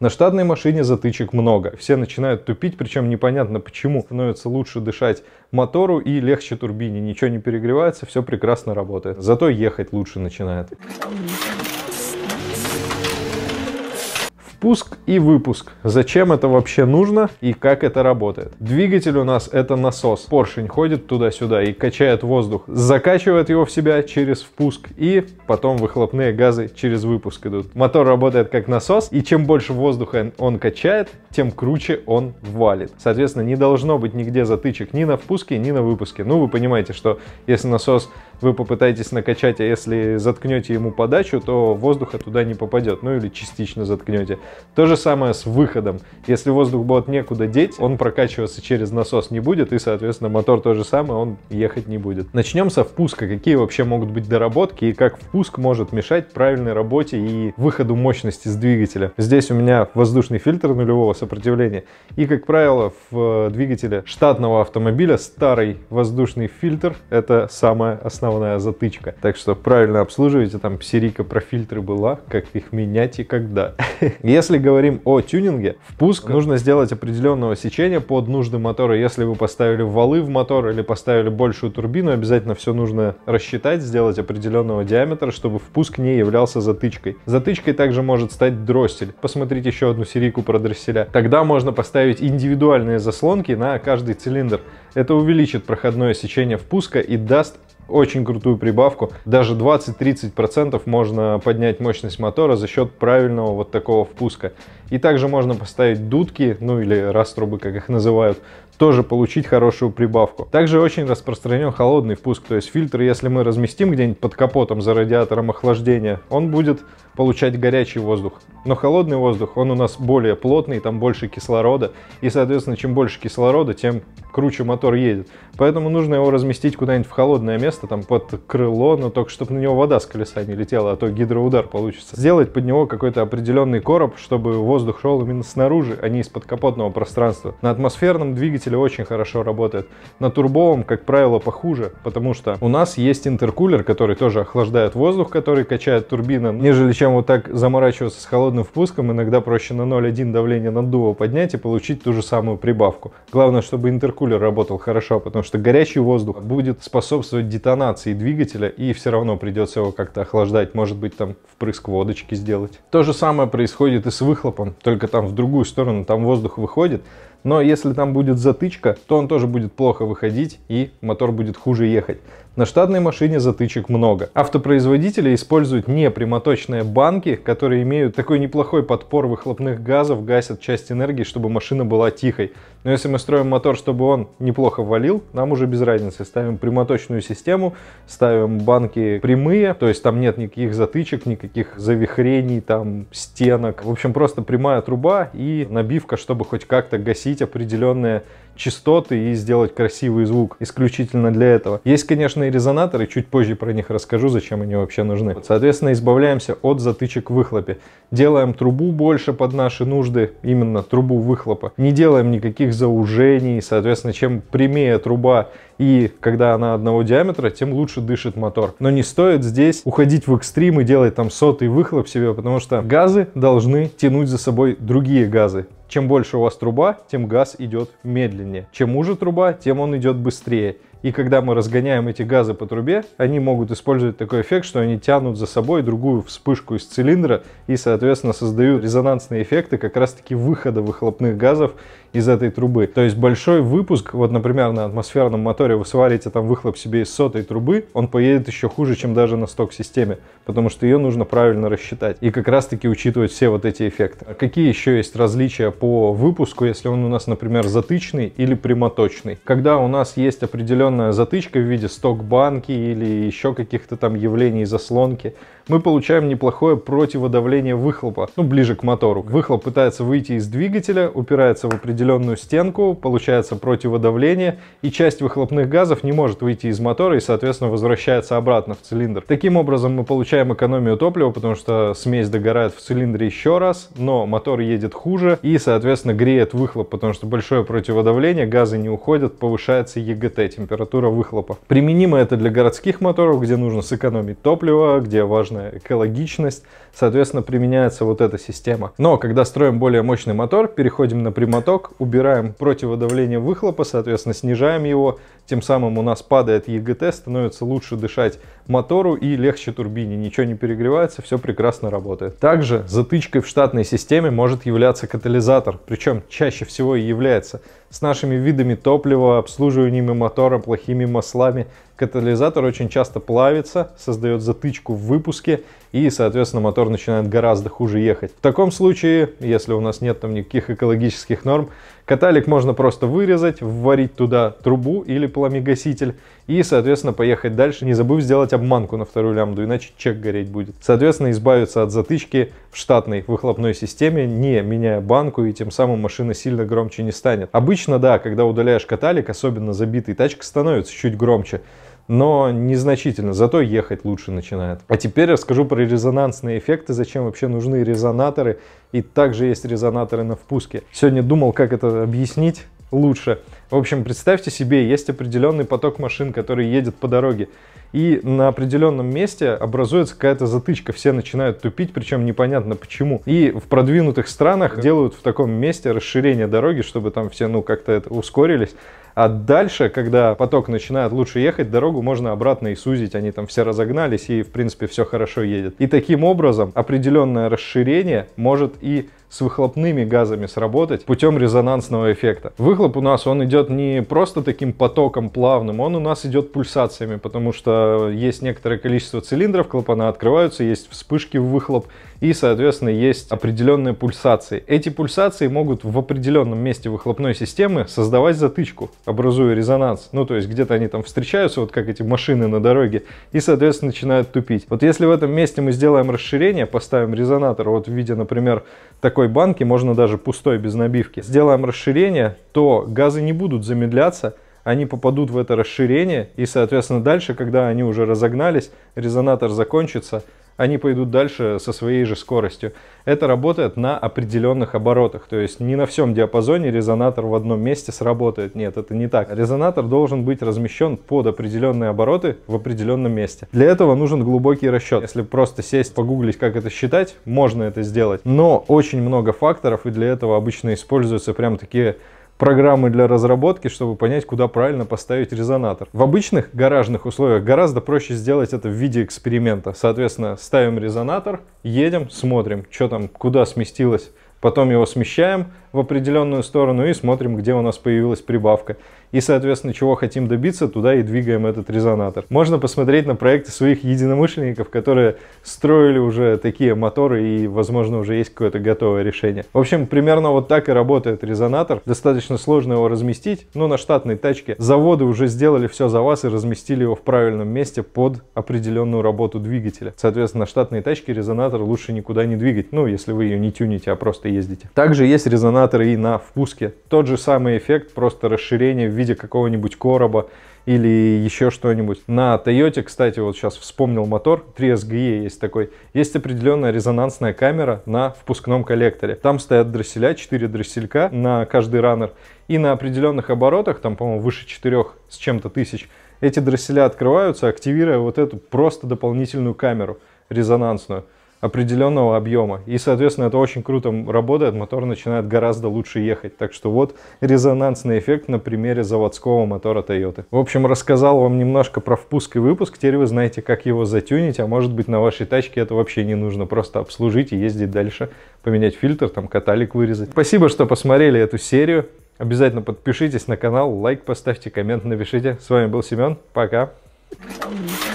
На штатной машине затычек много. Все начинают тупить, причем непонятно почему. Становится лучше дышать мотору и легче турбине. Ничего не перегревается, все прекрасно работает. Зато ехать лучше начинает впуск и выпуск. Зачем это вообще нужно и как это работает? Двигатель у нас это насос. Поршень ходит туда-сюда и качает воздух. Закачивает его в себя через впуск и потом выхлопные газы через выпуск идут. Мотор работает как насос и чем больше воздуха он качает, тем круче он валит. Соответственно, не должно быть нигде затычек ни на впуске, ни на выпуске. Ну, вы понимаете, что если насос вы попытаетесь накачать, а если заткнете ему подачу, то воздуха туда не попадет, ну или частично заткнете. То же самое с выходом. Если воздух будет некуда деть, он прокачиваться через насос не будет, и, соответственно, мотор то же самое, он ехать не будет. Начнем со впуска. Какие вообще могут быть доработки и как впуск может мешать правильной работе и выходу мощности с двигателя. Здесь у меня воздушный фильтр нулевого сопротивления. И, как правило, в э, двигателе штатного автомобиля старый воздушный фильтр — это самая основная затычка. Так что правильно обслуживайте, там псирика про фильтры была, как их менять и когда. Если говорим о тюнинге, впуск нужно сделать определенного сечения под нужды мотора. Если вы поставили валы в мотор или поставили большую турбину, обязательно все нужно рассчитать, сделать определенного диаметра, чтобы впуск не являлся затычкой. Затычкой также может стать дроссель. Посмотрите еще одну серийку про дросселя. Тогда можно поставить индивидуальные заслонки на каждый цилиндр. Это увеличит проходное сечение впуска и даст очень крутую прибавку. Даже 20-30% можно поднять мощность мотора за счет правильного вот такого впуска. И также можно поставить дудки, ну или раструбы, как их называют, тоже получить хорошую прибавку. Также очень распространен холодный впуск, то есть фильтр, если мы разместим где-нибудь под капотом за радиатором охлаждения, он будет получать горячий воздух. Но холодный воздух, он у нас более плотный, там больше кислорода. И, соответственно, чем больше кислорода, тем круче мотор едет. Поэтому нужно его разместить куда-нибудь в холодное место, там под крыло, но только чтобы на него вода с колеса не летела, а то гидроудар получится. Сделать под него какой-то определенный короб, чтобы воздух шел именно снаружи, а не из-под капотного пространства. На атмосферном двигателе очень хорошо работает. На турбовом, как правило, похуже, потому что у нас есть интеркулер, который тоже охлаждает воздух, который качает турбина, нежели чем Прям вот так заморачиваться с холодным впуском, иногда проще на 0,1 давление наддува поднять и получить ту же самую прибавку. Главное, чтобы интеркулер работал хорошо, потому что горячий воздух будет способствовать детонации двигателя и все равно придется его как-то охлаждать, может быть там впрыск водочки сделать. То же самое происходит и с выхлопом, только там в другую сторону, там воздух выходит, но если там будет затычка, то он тоже будет плохо выходить и мотор будет хуже ехать. На штатной машине затычек много. Автопроизводители используют не непрямоточные банки, которые имеют такой неплохой подпор выхлопных газов, гасят часть энергии, чтобы машина была тихой. Но если мы строим мотор, чтобы он неплохо валил, нам уже без разницы. Ставим прямоточную систему, ставим банки прямые, то есть там нет никаких затычек, никаких завихрений, там стенок. В общем, просто прямая труба и набивка, чтобы хоть как-то гасить определенные частоты и сделать красивый звук исключительно для этого. Есть, конечно, и резонаторы, чуть позже про них расскажу, зачем они вообще нужны. Соответственно, избавляемся от затычек в выхлопе. Делаем трубу больше под наши нужды, именно трубу выхлопа. Не делаем никаких заужений, соответственно, чем прямее труба и когда она одного диаметра, тем лучше дышит мотор. Но не стоит здесь уходить в экстрим и делать там сотый выхлоп себе, потому что газы должны тянуть за собой другие газы. Чем больше у вас труба, тем газ идет медленнее. Чем уже труба, тем он идет быстрее. И когда мы разгоняем эти газы по трубе, они могут использовать такой эффект, что они тянут за собой другую вспышку из цилиндра и, соответственно, создают резонансные эффекты как раз-таки выхода выхлопных газов из этой трубы. То есть большой выпуск, вот, например, на атмосферном моторе вы сварите там выхлоп себе из сотой трубы, он поедет еще хуже, чем даже на сток-системе, потому что ее нужно правильно рассчитать и как раз-таки учитывать все вот эти эффекты. А какие еще есть различия по выпуску, если он у нас, например, затычный или прямоточный? Когда у нас есть определенная затычка в виде сток-банки или еще каких-то там явлений заслонки, мы получаем неплохое противодавление выхлопа, ну ближе к мотору. Выхлоп пытается выйти из двигателя, упирается в определенную стенку, получается противодавление, и часть выхлопных газов не может выйти из мотора и, соответственно, возвращается обратно в цилиндр. Таким образом, мы получаем экономию топлива, потому что смесь догорает в цилиндре еще раз, но мотор едет хуже и, соответственно, греет выхлоп, потому что большое противодавление, газы не уходят, повышается ЕГТ, температура выхлопа. Применимо это для городских моторов, где нужно сэкономить топливо, где важно соответственно, экологичность, соответственно, применяется вот эта система. Но когда строим более мощный мотор, переходим на прямоток, убираем противодавление выхлопа, соответственно, снижаем его, тем самым у нас падает ЕГТ, становится лучше дышать мотору и легче турбине, ничего не перегревается, все прекрасно работает. Также затычкой в штатной системе может являться катализатор, причем чаще всего и является. С нашими видами топлива, обслуживаниями мотора, плохими маслами катализатор очень часто плавится, создает затычку в выпуске и, соответственно, мотор начинает гораздо хуже ехать. В таком случае, если у нас нет там никаких экологических норм, каталик можно просто вырезать, вварить туда трубу или пламегаситель и, соответственно, поехать дальше, не забыв сделать обманку на вторую лямбду, иначе чек гореть будет. Соответственно, избавиться от затычки в штатной выхлопной системе, не меняя банку, и тем самым машина сильно громче не станет. Обычно, да, когда удаляешь каталик, особенно забитый, тачка становится чуть громче но незначительно, зато ехать лучше начинает. А теперь расскажу про резонансные эффекты, зачем вообще нужны резонаторы и также есть резонаторы на впуске. Сегодня думал, как это объяснить лучше. В общем, представьте себе, есть определенный поток машин, который едет по дороге. И на определенном месте образуется какая-то затычка, все начинают тупить, причем непонятно почему. И в продвинутых странах делают в таком месте расширение дороги, чтобы там все, ну, как-то это ускорились. А дальше, когда поток начинает лучше ехать, дорогу можно обратно и сузить. Они там все разогнались и, в принципе, все хорошо едет. И таким образом определенное расширение может и с выхлопными газами сработать путем резонансного эффекта. Выхлоп у нас, он идет не просто таким потоком плавным, он у нас идет пульсациями, потому что есть некоторое количество цилиндров, клапана открываются, есть вспышки в выхлоп, и, соответственно, есть определенные пульсации. Эти пульсации могут в определенном месте выхлопной системы создавать затычку, образуя резонанс. Ну, то есть где-то они там встречаются, вот как эти машины на дороге, и, соответственно, начинают тупить. Вот если в этом месте мы сделаем расширение, поставим резонатор вот в виде, например, такой такой банке, можно даже пустой, без набивки, сделаем расширение, то газы не будут замедляться, они попадут в это расширение, и, соответственно, дальше, когда они уже разогнались, резонатор закончится – они пойдут дальше со своей же скоростью. Это работает на определенных оборотах, то есть не на всем диапазоне резонатор в одном месте сработает. Нет, это не так. Резонатор должен быть размещен под определенные обороты в определенном месте. Для этого нужен глубокий расчет. Если просто сесть, погуглить, как это считать, можно это сделать. Но очень много факторов, и для этого обычно используются прям такие программы для разработки, чтобы понять, куда правильно поставить резонатор. В обычных гаражных условиях гораздо проще сделать это в виде эксперимента. Соответственно, ставим резонатор, едем, смотрим, что там, куда сместилось, потом его смещаем, в определенную сторону и смотрим, где у нас появилась прибавка. И, соответственно, чего хотим добиться, туда и двигаем этот резонатор. Можно посмотреть на проекты своих единомышленников, которые строили уже такие моторы и, возможно, уже есть какое-то готовое решение. В общем, примерно вот так и работает резонатор. Достаточно сложно его разместить, но на штатной тачке заводы уже сделали все за вас и разместили его в правильном месте под определенную работу двигателя. Соответственно, на штатной тачке резонатор лучше никуда не двигать, ну, если вы ее не тюните, а просто ездите. Также есть резонатор детонатор и на впуске. Тот же самый эффект, просто расширение в виде какого-нибудь короба или еще что-нибудь. На Toyota, кстати, вот сейчас вспомнил мотор, 3SGE есть такой, есть определенная резонансная камера на впускном коллекторе. Там стоят дросселя, 4 дросселька на каждый раннер, и на определенных оборотах, там, по-моему, выше 4 с чем-то тысяч, эти дросселя открываются, активируя вот эту просто дополнительную камеру резонансную определенного объема. И, соответственно, это очень круто работает, мотор начинает гораздо лучше ехать. Так что вот резонансный эффект на примере заводского мотора Toyota. В общем, рассказал вам немножко про впуск и выпуск. Теперь вы знаете, как его затюнить, а может быть на вашей тачке это вообще не нужно. Просто обслужить и ездить дальше, поменять фильтр, там каталик вырезать. Спасибо, что посмотрели эту серию. Обязательно подпишитесь на канал, лайк поставьте, коммент напишите. С вами был Семен. Пока. Thank you.